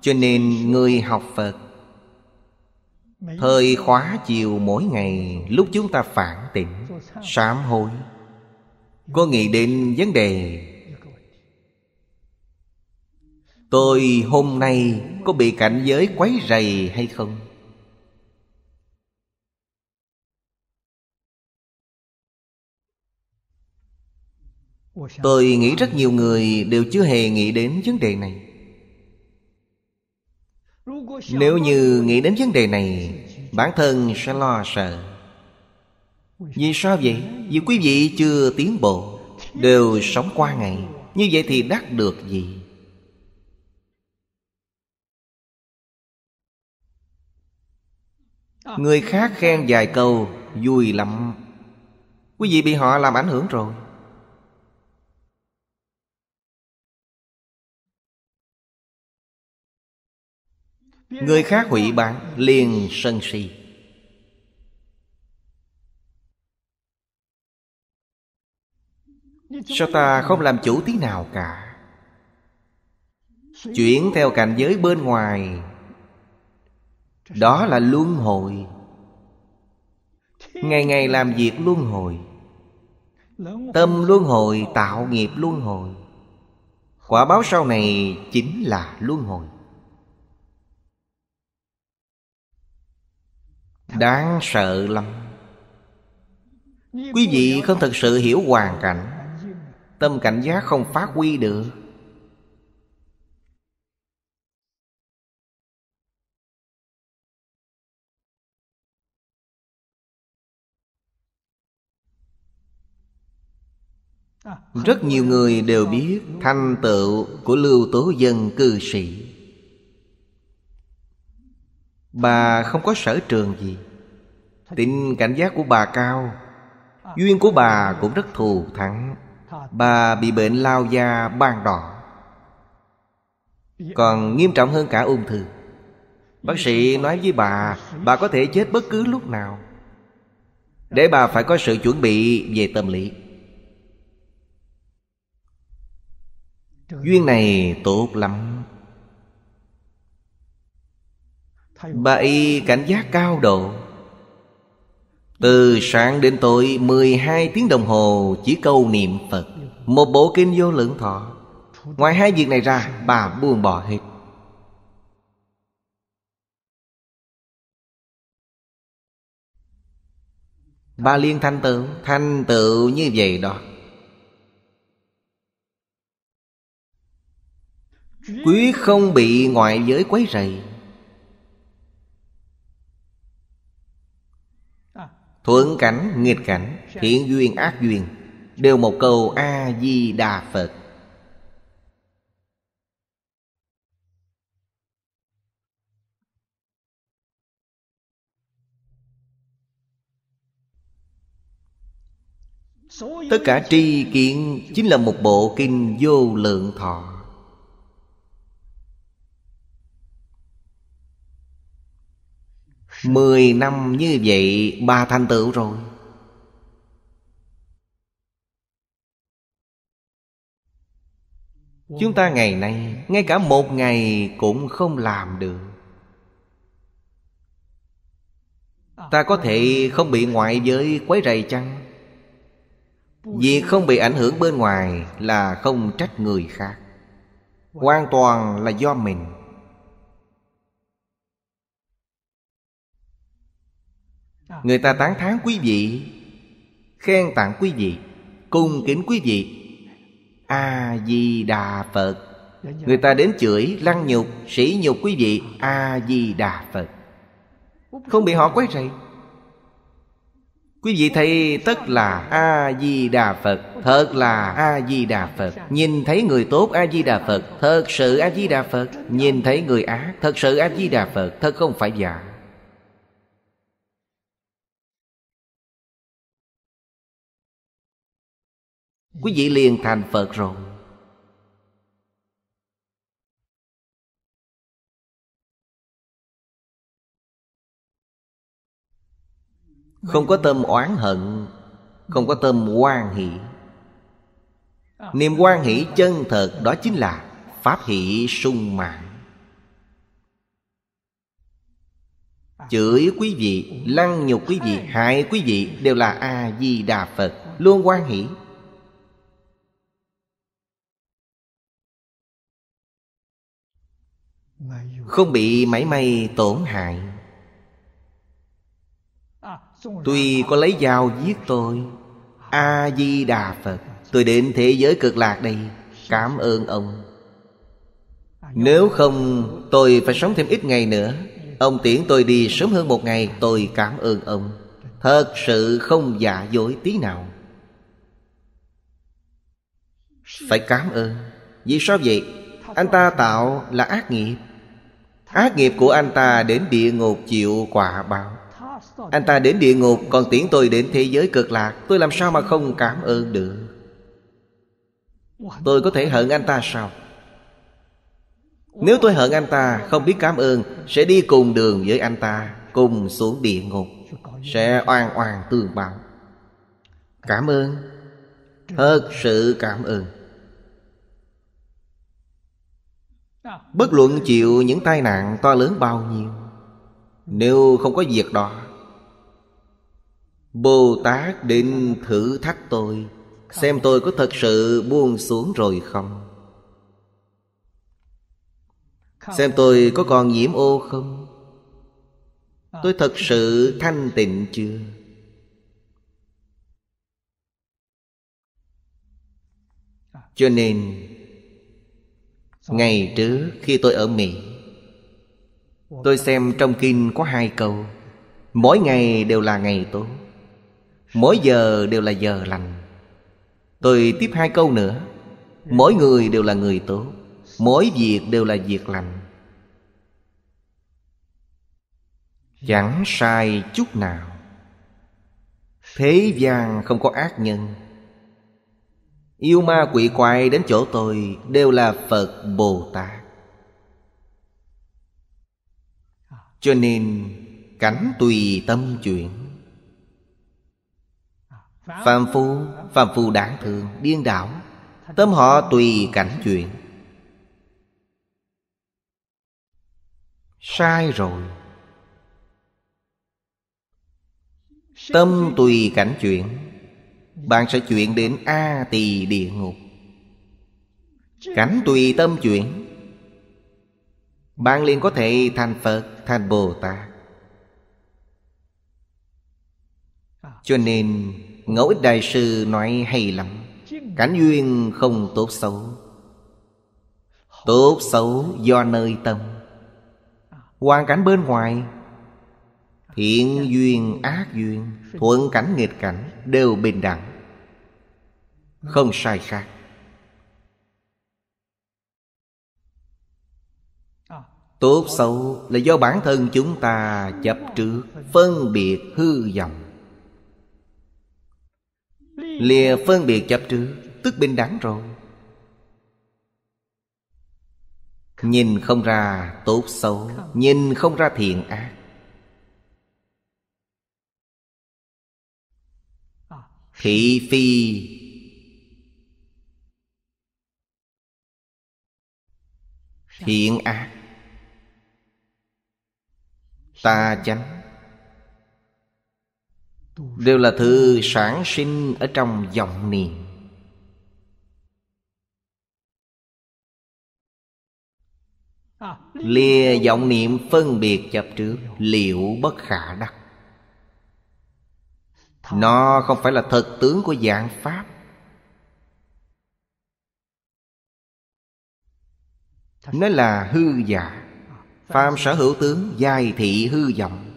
Cho nên người học Phật Thời khóa chiều mỗi ngày Lúc chúng ta phản tỉnh Sám hối Có nghĩ đến vấn đề Tôi hôm nay có bị cảnh giới quấy rầy hay không? Tôi nghĩ rất nhiều người đều chưa hề nghĩ đến vấn đề này nếu như nghĩ đến vấn đề này Bản thân sẽ lo sợ Vì sao vậy? Vì quý vị chưa tiến bộ Đều sống qua ngày Như vậy thì đắc được gì? Người khác khen vài câu Vui lắm Quý vị bị họ làm ảnh hưởng rồi Người khác hủy bạn liền sân si Sao ta không làm chủ tí nào cả Chuyển theo cảnh giới bên ngoài Đó là luân hồi Ngày ngày làm việc luân hồi Tâm luân hồi tạo nghiệp luân hồi Quả báo sau này chính là luân hồi Đáng sợ lắm Quý vị không thực sự hiểu hoàn cảnh Tâm cảnh giác không phát huy được Rất nhiều người đều biết thanh tựu của lưu tố dân cư sĩ Bà không có sở trường gì Tính cảnh giác của bà cao Duyên của bà cũng rất thù thắng Bà bị bệnh lao da ban đỏ Còn nghiêm trọng hơn cả ung thư Bác sĩ nói với bà Bà có thể chết bất cứ lúc nào Để bà phải có sự chuẩn bị về tâm lý Duyên này tốt lắm Bà y cảnh giác cao độ Từ sáng đến tối 12 tiếng đồng hồ Chỉ câu niệm Phật Một bộ kinh vô lượng thọ Ngoài hai việc này ra Bà buông bỏ hết Ba liên thanh tựu Thanh tựu như vậy đó Quý không bị ngoại giới quấy rầy thuận cảnh nghịch cảnh thiện duyên ác duyên đều một câu a di đà phật tất cả tri kiến chính là một bộ kinh vô lượng thọ Mười năm như vậy ba thành tựu rồi Chúng ta ngày nay Ngay cả một ngày cũng không làm được Ta có thể không bị ngoại giới quấy rầy chăng vì không bị ảnh hưởng bên ngoài Là không trách người khác Hoàn toàn là do mình người ta tán thán quý vị khen tặng quý vị cung kính quý vị a di đà phật dạ, dạ. người ta đến chửi lăng nhục sỉ nhục quý vị a di đà phật không bị họ quấy rầy Quý vị thấy tất là A-di-đà Phật Thật là A-di-đà Phật Nhìn thấy người tốt A-di-đà Phật Thật sự A-di-đà Phật Nhìn thấy người ác Thật sự A-di-đà Phật Thật không phải giả quý vị liền thành phật rồi không có tâm oán hận không có tâm hoan hỷ niềm hoan hỷ chân thật đó chính là pháp hỷ sung mãn chửi quý vị lăng nhục quý vị hại quý vị đều là a di đà phật luôn hoan hỷ không bị mảy may tổn hại tuy có lấy dao giết tôi a di đà phật tôi đến thế giới cực lạc đây cảm ơn ông nếu không tôi phải sống thêm ít ngày nữa Ông tiễn tôi đi sớm hơn một ngày Tôi cảm ơn ông Thật sự không giả dối tí nào Phải cảm ơn Vì sao vậy? Anh ta tạo là ác nghiệp Ác nghiệp của anh ta đến địa ngục chịu quả báo Anh ta đến địa ngục còn tiễn tôi đến thế giới cực lạc Tôi làm sao mà không cảm ơn được Tôi có thể hận anh ta sao Nếu tôi hận anh ta không biết cảm ơn Sẽ đi cùng đường với anh ta Cùng xuống địa ngục Sẽ oan oan tương báo Cảm ơn Thật sự cảm ơn Bất luận chịu những tai nạn to lớn bao nhiêu Nếu không có việc đó Bồ Tát định thử thách tôi Xem tôi có thật sự buông xuống rồi không Xem tôi có còn nhiễm ô không Tôi thật sự thanh tịnh chưa Cho nên Ngày trước khi tôi ở Mỹ Tôi xem trong kinh có hai câu Mỗi ngày đều là ngày tốt Mỗi giờ đều là giờ lành Tôi tiếp hai câu nữa Mỗi người đều là người tốt Mỗi việc đều là việc lành Chẳng sai chút nào Thế gian không có ác nhân Yêu ma quỷ quái đến chỗ tôi Đều là Phật Bồ Tát Cho nên Cảnh tùy tâm chuyển Phạm phu Phạm phu đáng thương Điên đảo Tâm họ tùy cảnh chuyển Sai rồi Tâm tùy cảnh chuyển bạn sẽ chuyển đến A tỳ địa ngục cảnh tùy tâm chuyển Bạn liền có thể thành Phật, thành Bồ Tát Cho nên Ngẫu Ích Đại Sư nói hay lắm Cảnh duyên không tốt xấu Tốt xấu do nơi tâm Hoàn cảnh bên ngoài Thiện dạ. duyên ác duyên Thuận cảnh nghịch cảnh Đều bình đẳng Không sai khác Tốt xấu là do bản thân chúng ta chấp trước Phân biệt hư vọng Lìa phân biệt chấp trước Tức bình đẳng rồi Nhìn không ra tốt xấu Nhìn không ra thiện ác Thị phi Thiện ác Ta chánh Đều là thứ sản sinh ở trong dòng niệm Lìa vọng niệm phân biệt chấp trước Liệu bất khả đắc nó không phải là thật tướng của dạng pháp nó là hư giả phàm sở hữu tướng giai thị hư vọng